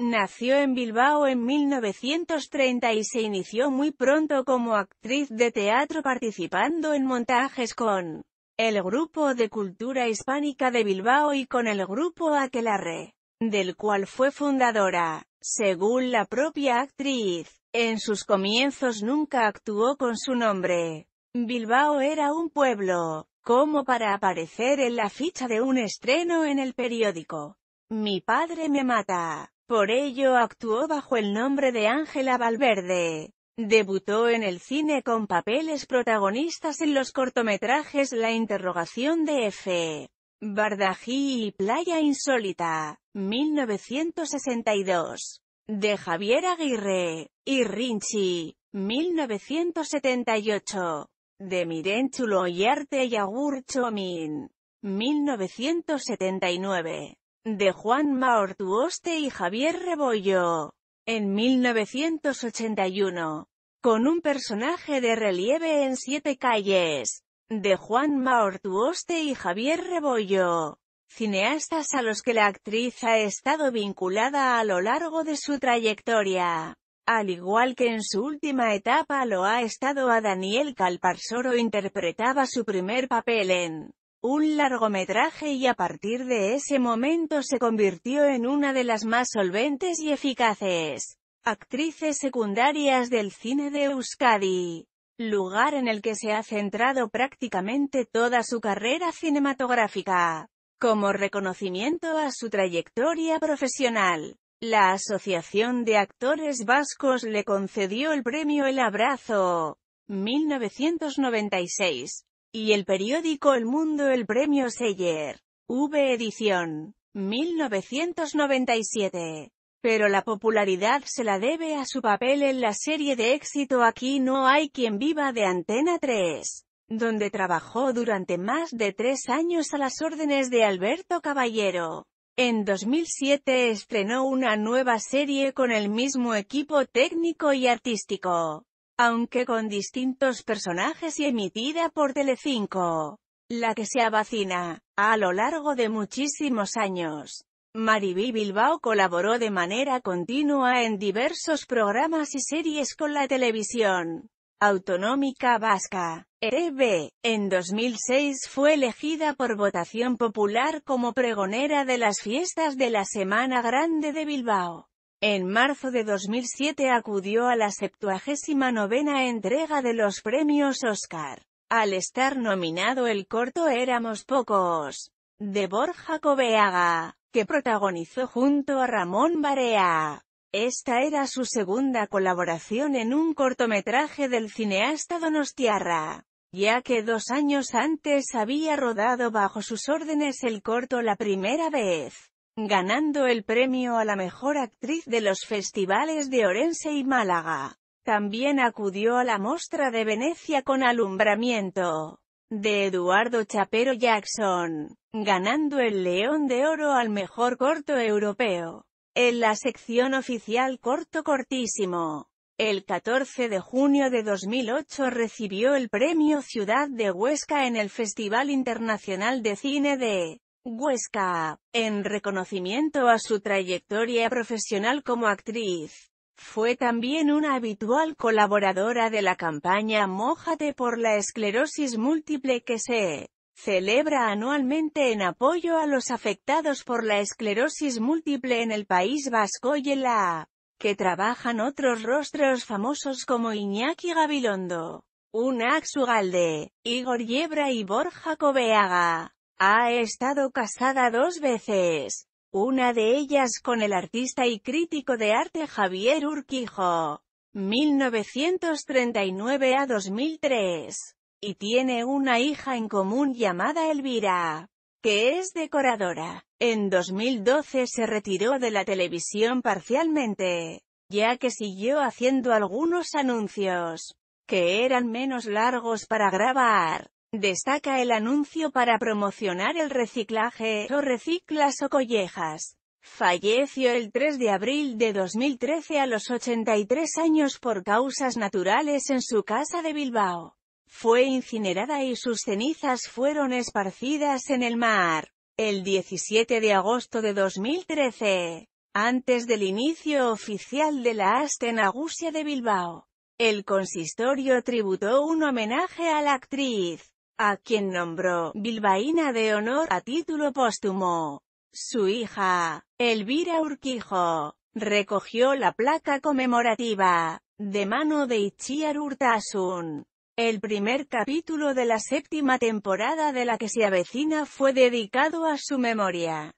Nació en Bilbao en 1930 y se inició muy pronto como actriz de teatro participando en montajes con el Grupo de Cultura Hispánica de Bilbao y con el Grupo Aquelarre, del cual fue fundadora, según la propia actriz. En sus comienzos nunca actuó con su nombre. Bilbao era un pueblo, como para aparecer en la ficha de un estreno en el periódico. Mi padre me mata. Por ello actuó bajo el nombre de Ángela Valverde. Debutó en el cine con papeles protagonistas en los cortometrajes La interrogación de F. Bardají y Playa Insólita, 1962, de Javier Aguirre, y Rinchi, 1978, de Miren Chulo y Agur Amin, 1979 de Juan Maortuoste y Javier Rebollo, en 1981, con un personaje de relieve en Siete Calles, de Juan Maortuoste y Javier Rebollo, cineastas a los que la actriz ha estado vinculada a lo largo de su trayectoria. Al igual que en su última etapa lo ha estado a Daniel Calparsoro interpretaba su primer papel en un largometraje y a partir de ese momento se convirtió en una de las más solventes y eficaces actrices secundarias del cine de Euskadi, lugar en el que se ha centrado prácticamente toda su carrera cinematográfica. Como reconocimiento a su trayectoria profesional, la Asociación de Actores Vascos le concedió el premio El Abrazo, 1996, y el periódico El Mundo el premio Seller. V edición. 1997. Pero la popularidad se la debe a su papel en la serie de éxito Aquí no hay quien viva de Antena 3, donde trabajó durante más de tres años a las órdenes de Alberto Caballero. En 2007 estrenó una nueva serie con el mismo equipo técnico y artístico aunque con distintos personajes y emitida por Telecinco. La que se abacina, a lo largo de muchísimos años. Mariví Bilbao colaboró de manera continua en diversos programas y series con la televisión autonómica vasca. EB. En 2006 fue elegida por votación popular como pregonera de las fiestas de la Semana Grande de Bilbao. En marzo de 2007 acudió a la 79 entrega de los premios Oscar. Al estar nominado el corto Éramos Pocos, de Borja Cobeaga, que protagonizó junto a Ramón Barea. Esta era su segunda colaboración en un cortometraje del cineasta Donostiarra, ya que dos años antes había rodado bajo sus órdenes el corto la primera vez ganando el premio a la mejor actriz de los festivales de Orense y Málaga. También acudió a la Mostra de Venecia con alumbramiento de Eduardo Chapero Jackson, ganando el León de Oro al mejor corto europeo. En la sección oficial corto cortísimo, el 14 de junio de 2008 recibió el premio Ciudad de Huesca en el Festival Internacional de Cine de Huesca, en reconocimiento a su trayectoria profesional como actriz. Fue también una habitual colaboradora de la campaña Mójate por la esclerosis múltiple que se celebra anualmente en apoyo a los afectados por la esclerosis múltiple en el País Vasco y en la que trabajan otros rostros famosos como Iñaki Gabilondo, Unax Ugalde, Igor Yebra y Borja Cobeaga. Ha estado casada dos veces, una de ellas con el artista y crítico de arte Javier Urquijo, 1939 a 2003, y tiene una hija en común llamada Elvira, que es decoradora. En 2012 se retiró de la televisión parcialmente, ya que siguió haciendo algunos anuncios, que eran menos largos para grabar. Destaca el anuncio para promocionar el reciclaje, o reciclas o collejas. Falleció el 3 de abril de 2013 a los 83 años por causas naturales en su casa de Bilbao. Fue incinerada y sus cenizas fueron esparcidas en el mar. El 17 de agosto de 2013, antes del inicio oficial de la asten de Bilbao, el consistorio tributó un homenaje a la actriz a quien nombró Bilbaína de honor a título póstumo. Su hija, Elvira Urquijo, recogió la placa conmemorativa, de mano de Ichiar Urtasun. El primer capítulo de la séptima temporada de la que se avecina fue dedicado a su memoria.